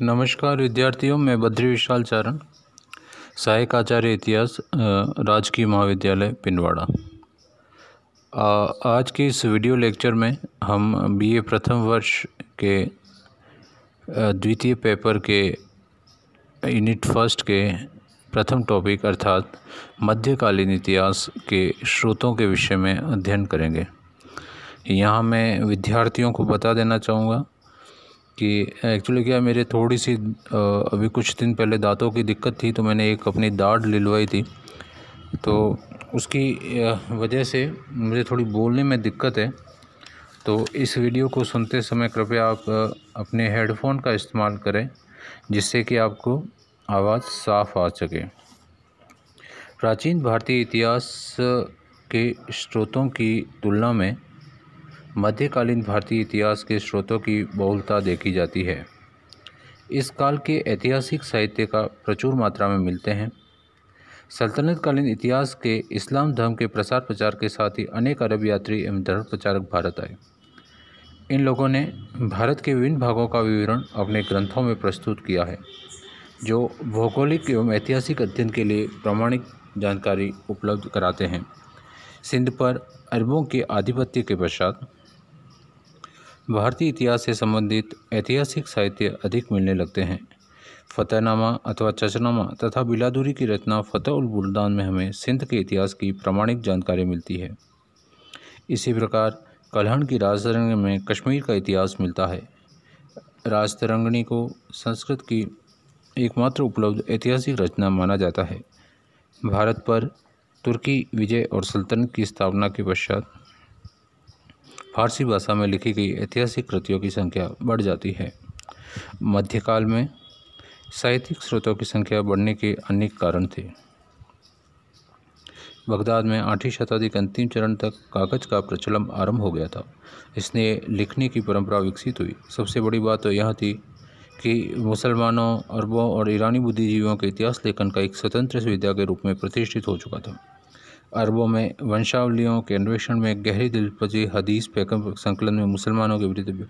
नमस्कार विद्यार्थियों मैं बद्री विशाल चारण सहायक आचार्य इतिहास राजकीय महाविद्यालय पिंडवाड़ा आज के इस वीडियो लेक्चर में हम बीए प्रथम वर्ष के द्वितीय पेपर के यूनिट फर्स्ट के प्रथम टॉपिक अर्थात मध्यकालीन इतिहास के स्रोतों के विषय में अध्ययन करेंगे यहाँ मैं विद्यार्थियों को बता देना चाहूँगा कि एक्चुअली क्या मेरे थोड़ी सी अभी कुछ दिन पहले दांतों की दिक्कत थी तो मैंने एक अपनी दाढ़ लिलवाई थी तो उसकी वजह से मुझे थोड़ी बोलने में दिक्कत है तो इस वीडियो को सुनते समय कृपया आप अपने हेडफोन का इस्तेमाल करें जिससे कि आपको आवाज़ साफ आ सके प्राचीन भारतीय इतिहास के स्रोतों की तुलना में मध्यकालीन भारतीय इतिहास के स्रोतों की बहुलता देखी जाती है इस काल के ऐतिहासिक साहित्य का प्रचुर मात्रा में मिलते हैं सल्तनतकालीन इतिहास के इस्लाम धर्म के प्रसार प्रचार के साथ ही अनेक अरब यात्री एवं धर्म प्रचारक भारत आए इन लोगों ने भारत के विभिन्न भागों का विवरण अपने ग्रंथों में प्रस्तुत किया है जो भौगोलिक एवं ऐतिहासिक अध्ययन के लिए प्रमाणिक जानकारी उपलब्ध कराते हैं सिंध पर अरबों के आधिपत्य के पश्चात भारतीय इतिहास से संबंधित ऐतिहासिक साहित्य अधिक मिलने लगते हैं फ़तेहनामा अथवा चचनामा तथा बिलादुरी की रचना फ़तेह उल बुलदान में हमें सिंध के इतिहास की प्रामाणिक जानकारी मिलती है इसी प्रकार कलहण की राजतरंग में कश्मीर का इतिहास मिलता है राजतरंगणी को संस्कृत की एकमात्र उपलब्ध ऐतिहासिक रचना माना जाता है भारत पर तुर्की विजय और सल्तनत की स्थापना के पश्चात फारसी भाषा में लिखी गई ऐतिहासिक कृतियों की संख्या बढ़ जाती है मध्यकाल में साहित्यिक स्रोतों की संख्या बढ़ने के अनेक कारण थे बगदाद में आठवीं शताब्दी के अंतिम चरण तक कागज का प्रचलन आरंभ हो गया था इसने लिखने की परंपरा विकसित हुई सबसे बड़ी बात तो यह थी कि मुसलमानों अरबों और ईरानी बुद्धिजीवियों के इतिहास लेखन का एक स्वतंत्र विद्या के रूप में प्रतिष्ठित हो चुका था अरबों में वंशावलियों के अन्वेषण में गहरी दिलपजी हदीस पैकम संकलन में मुसलमानों के विरुद्ध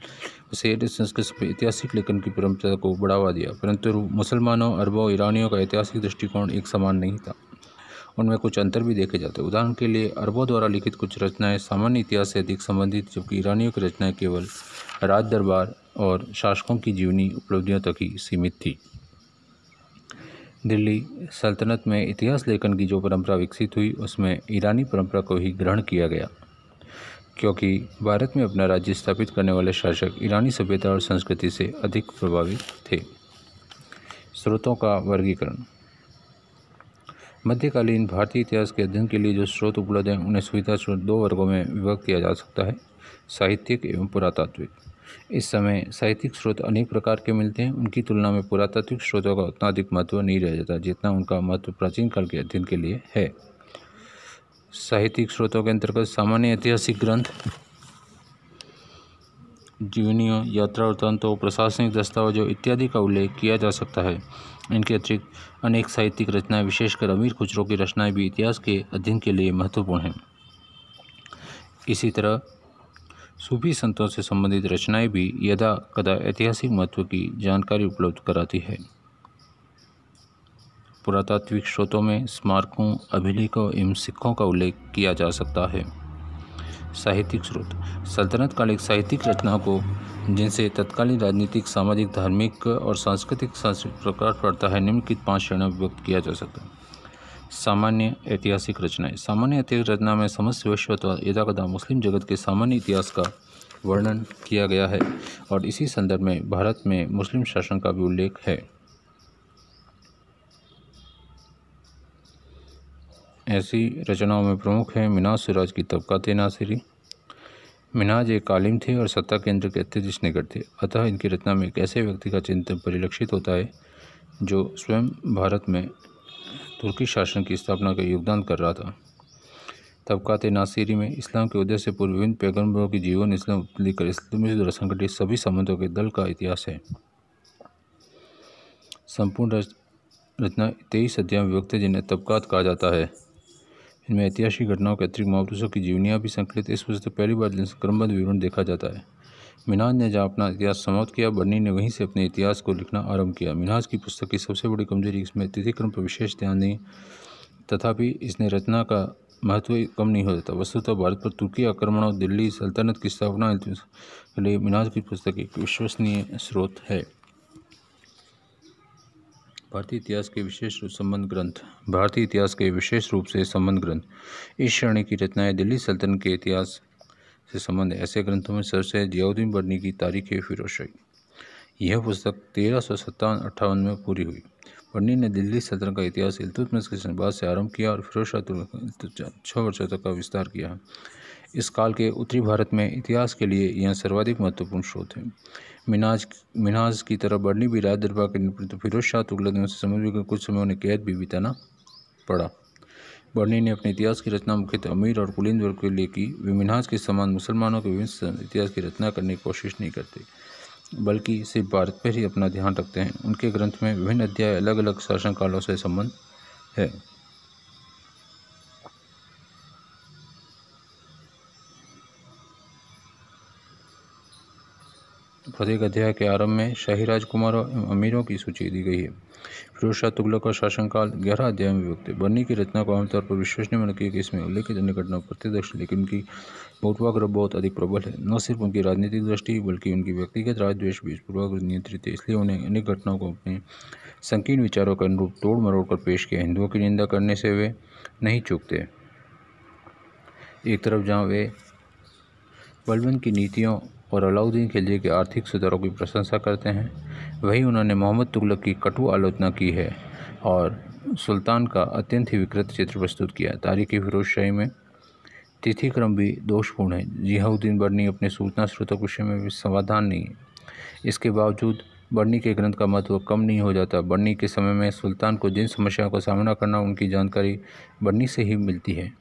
सेठ संस्कृत पर ऐतिहासिक लेखन की परंपरा को बढ़ावा दिया परंतु मुसलमानों अरबों ईरानियों का ऐतिहासिक दृष्टिकोण एक समान नहीं था उनमें कुछ अंतर भी देखे जाते उदाहरण के लिए अरबों द्वारा लिखित कुछ रचनाएं सामान्य इतिहास से अधिक संबंधित जबकि ईरानियों की रचनाएं केवल राज दरबार और शासकों की जीवनी उपलब्धियों तक ही सीमित थी दिल्ली सल्तनत में इतिहास लेखन की जो परंपरा विकसित हुई उसमें ईरानी परंपरा को ही ग्रहण किया गया क्योंकि भारत में अपना राज्य स्थापित करने वाले शासक ईरानी सभ्यता और संस्कृति से अधिक प्रभावित थे स्रोतों का वर्गीकरण मध्यकालीन भारतीय इतिहास के अध्ययन के लिए जो स्रोत उपलब्ध हैं उन्हें सुविधा स्रोत दो वर्गों में विभक्त किया जा सकता है साहित्यिक एवं पुरातात्विक इस समय साहित्यिक स्रोत अनेक प्रकार के मिलते हैं उनकी तुलना में पुरातात्विक स्रोतों का उतना अधिक महत्व नहीं रह जाता जितना उनका महत्व प्राचीन काल के अध्ययन के लिए है साहित्यिक स्रोतों के अंतर्गत सामान्य ऐतिहासिक ग्रंथ जीवनियों यात्रा वृत्तांतों प्रशासनिक दस्तावेजों इत्यादि का उल्लेख किया जा सकता है इनके अतिरिक्त अनेक साहित्यिक रचनाएं विशेषकर अमीर खुचरों की रचनाएं भी इतिहास के अध्ययन के लिए महत्वपूर्ण हैं इसी तरह सूफी संतों से संबंधित रचनाएं भी यदा कदा ऐतिहासिक महत्व की जानकारी उपलब्ध कराती है पुरातात्विक स्रोतों में स्मारकों अभिलेखों एवं सिक्कों का उल्लेख किया जा सकता है साहित्यिक स्रोत सल्तनत कालिक साहित्यिक रचनाओं को जिनसे तत्कालीन राजनीतिक सामाजिक धार्मिक और सांस्कृतिक प्रकार पड़ता है निम्नलिखित पांच श्रेणियों में व्यक्त किया जा सकता है सामान्य ऐतिहासिक रचनाएं सामान्य ऐतिहासिक रचना में समस्त विश्व तथा यदाकदा मुस्लिम जगत के सामान्य इतिहास का वर्णन किया गया है और इसी संदर्भ में भारत में मुस्लिम शासन का भी उल्लेख है ऐसी रचनाओं में प्रमुख है मिनाज सिराज की तबका नासिरी मिनाज एक कालिम थे और सत्ता केंद्र के अत्यधिक निकट थे अतः इनकी रचना में एक ऐसे व्यक्ति का चिंतन परिलक्षित होता है जो स्वयं भारत में तुर्की शासन की स्थापना का योगदान कर रहा था तबक़ात नासिरी में इस्लाम के उदय से पूर्व विभिन्न पैगम्बरों के जीवन इस्लाम लेकर इस्लामी द्वारा संगठित सभी संबंधों के दल का इतिहास है संपूर्ण रचना तेईस अध्याय विभक्त जिन्हें तबकात कहा जाता है इनमें ऐतिहासिक घटनाओं के अतिरिक्त महापुरुषों की जीवनियाँ भी संकलित इस वजह से पहली बार जिन क्रमबद्ध विवरण देखा जाता है मिनाज ने जहाँ अपना इतिहास समाप्त किया बर्नी ने वहीं से अपने इतिहास को लिखना आरंभ किया मिनाज की पुस्तक की सबसे बड़ी कमजोरी इसमें तिथिक्रम पर विशेष ध्यान नहीं तथापि इसने रचना का महत्व कम नहीं हो जाता वस्तुतः भारत पर तुर्की आक्रमण और दिल्ली सल्तनत की स्थापना के लिए मिनाज की पुस्तक एक विश्वसनीय स्रोत है भारतीय इतिहास के विशेष रूप संबंध ग्रंथ भारतीय इतिहास के विशेष रूप से संबंध ग्रंथ इस श्रेणी की रचनाएं दिल्ली सल्तनत के इतिहास से संबंध ऐसे ग्रंथों में सबसे जियाउद्दीन बर्नी की तारीख फिरोशाही यह पुस्तक तेरह सौ सत्तावन अट्ठावन में पूरी हुई बर्नी ने दिल्ली सत्र का इतिहास इल्तुतमिश के संवाद से आरंभ किया और फिरोज शाह छः वर्षों तक का विस्तार किया इस काल के उत्तरी भारत में इतिहास के लिए यह सर्वाधिक महत्वपूर्ण स्रोत है मिनाज मिनाज की तरह बर्नी भी राज दरबार के फिरोज शाह तुगलक से संबंधित कुछ समय उन्हें कैद भी बिताना पड़ा बर्नी ने अपने इतिहास की रचना मुख्यतः अमीर और कुलीन वर्ग के लिए की वे के समान मुसलमानों के विभिन्न इतिहास की रचना करने की कोशिश नहीं करते बल्कि सिर्फ भारत पर ही अपना ध्यान रखते हैं उनके ग्रंथ में विभिन्न अध्याय अलग अलग शासनकालों से संबंध है प्रत्येक अध्याय के आरंभ में शाही राजकुमारों एवं अमीरों की सूची दी गई है फिरोज शाह तुगलक का शासनकाल ग्यारह अध्याय में विभक्त है बर्नी की रचना को आमतौर पर विश्वसनीय मन की इसमें उल्लेखित अन्य घटनाओं प्रत्यक्ष लेकिन उनकी पूर्वाग्रह बहुत अधिक प्रबल है न सिर्फ उनकी राजनीतिक दृष्टि बल्कि उनकी व्यक्तिगत राजद्वेश भी पूर्वाग्रह नियंत्रित है इसलिए उन्हें अनेक घटनाओं को अपने संकीर्ण विचारों के अनुरूप तोड़ मरोड़ कर पेश किया हिंदुओं की निंदा करने से वे नहीं चूकते एक तरफ जहाँ वे बलबन की नीतियों और अलाउद्दीन खिलजी के आर्थिक सुधारों की प्रशंसा करते हैं वहीं उन्होंने मोहम्मद तुगलक की कटु आलोचना की है और सुल्तान का अत्यंत ही विकृत चित्र प्रस्तुत किया तारीख़ी फिरोजशाही में तिथि क्रम भी दोषपूर्ण है जियाउद्दीन बर्नी अपने सूचना स्रोतों के विषय में भी समाधान नहीं है इसके बावजूद बर्नी के ग्रंथ का महत्व कम नहीं हो जाता बर्नी के समय में सुल्तान को जिन समस्याओं का सामना करना उनकी जानकारी बर्नी से ही मिलती है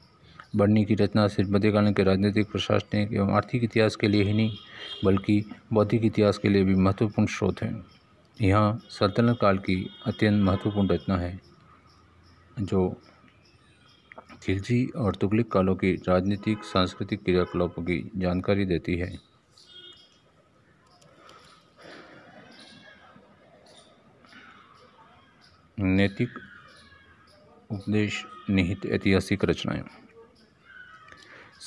बढ़ने की रचना सिर्फ मध्यकालीन के राजनीतिक प्रशासनिक एवं आर्थिक इतिहास के लिए ही नहीं बल्कि बौद्धिक इतिहास के लिए भी महत्वपूर्ण स्रोत हैं यहाँ सल्तनत काल की अत्यंत महत्वपूर्ण रचना है जो खिलजी और तुगलिक कालों की राजनीतिक सांस्कृतिक क्रियाकलापों की जानकारी देती है नैतिक उपदेश निहित ऐतिहासिक रचनाएं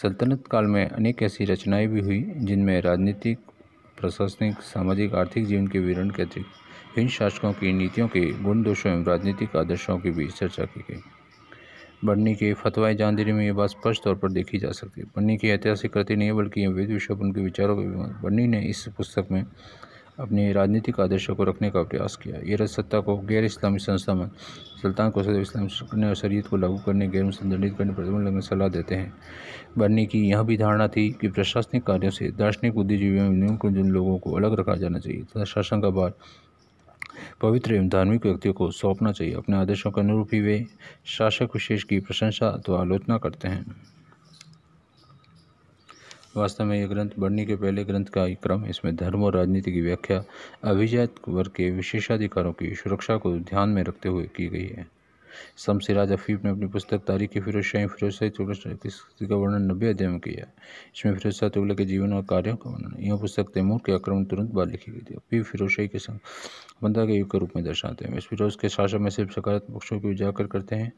सल्तनत काल में अनेक ऐसी रचनाएं भी हुई जिनमें राजनीतिक प्रशासनिक सामाजिक आर्थिक जीवन के विवरण के अतिरिक्त इन शासकों की नीतियों के गुण दोषों एवं राजनीतिक आदर्शों की भी चर्चा की गई बर्नी के फतवाए जहांगीरी में ये बात स्पष्ट तौर पर देखी जा सकती है बन्नी की ऐतिहासिक कृति नहीं बल्कि यह विषय विश्व उनके विचारों के बन्नी ने इस पुस्तक में अपने राजनीतिक आदर्शों को रखने का प्रयास किया ये सत्ता को गैर इस्लामी संस्था में सुल्तान को सदैव इस्लाम करने और शरीत को लागू करने गैर मुस्लिम दंडित करने प्रतिबंध लगने सलाह देते हैं बर्नी की यह भी धारणा थी कि प्रशासनिक कार्यों से दार्शनिक बुद्धिजीवियों में को जिन लोगों को अलग रखा जाना चाहिए तथा शासन का बार पवित्र एवं धार्मिक व्यक्तियों को सौंपना चाहिए अपने आदेशों के अनुरूप ही वे शासक विशेष की प्रशंसा अथवा आलोचना करते हैं वास्तव में यह ग्रंथ बढ़ने के पहले ग्रंथ का क्रम इसमें धर्म और राजनीति की व्याख्या अभिजात वर्ग के विशेषाधिकारों की सुरक्षा को ध्यान में रखते हुए की गई है शमसिराज अफीफ ने अपनी पुस्तक तारीख फिरोज शाही फिरोज शाही तुगलक का वर्णन नब्बे अध्याय में किया इसमें फिरोज शाह तुगलक के जीवन और कार्यों का वर्णन यह पुस्तक तैमूर के आक्रमण तुरंत बाद लिखी गई थी अफीफ फिरोज शाही के संग बंदा के युग के रूप में दर्शाते हैं इस फिरोज के शासन में सिर्फ सकारात्मक पक्षों को उजागर करते हैं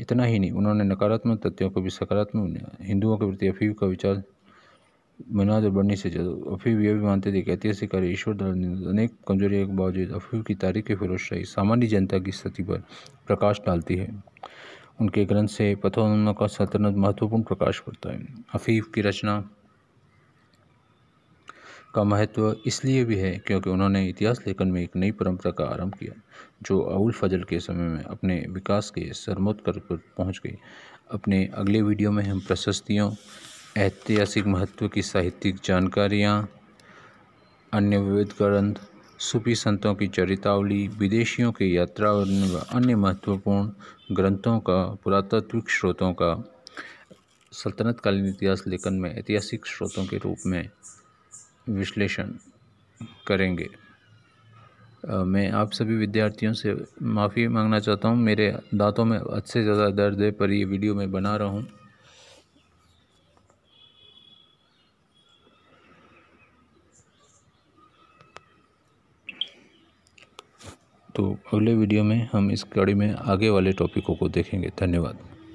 इतना ही नहीं उन्होंने नकारात्मक तथ्यों को भी सकारात्मक हिंदुओं के प्रति अफीफ का विचार मुनाद और बनी से ज़्यादा अफीफ यह भी मानते थे कि ऐतिहासिक कार्य ईश्वर अनेक कमजोरियों के बावजूद अफीफ की तारीख फिरोजशाही सामान्य जनता की स्थिति पर प्रकाश डालती है उनके ग्रंथ से पथोन्न का सतनत महत्वपूर्ण प्रकाश पड़ता है अफीफ की रचना का महत्व इसलिए भी है क्योंकि उन्होंने इतिहास लेखन में एक नई परंपरा का आरंभ किया जो अउल फजल के समय में अपने विकास के सरमोत्कर पर पहुंच गई अपने अगले वीडियो में हम प्रशस्तियों ऐतिहासिक महत्व की साहित्यिक जानकारियाँ अन्य विविध ग्रंथ सूफी संतों की चरितावली विदेशियों की यात्रा और अन्य महत्वपूर्ण ग्रंथों का पुरातात्विक स्रोतों का सल्तनतकालीन इतिहास लेखन में ऐतिहासिक स्रोतों के रूप में विश्लेषण करेंगे मैं आप सभी विद्यार्थियों से माफ़ी मांगना चाहता हूँ मेरे दांतों में अच्छे से ज़्यादा दर्द है पर ये वीडियो मैं बना रहा हूँ तो अगले वीडियो में हम इस कड़ी में आगे वाले टॉपिकों को देखेंगे धन्यवाद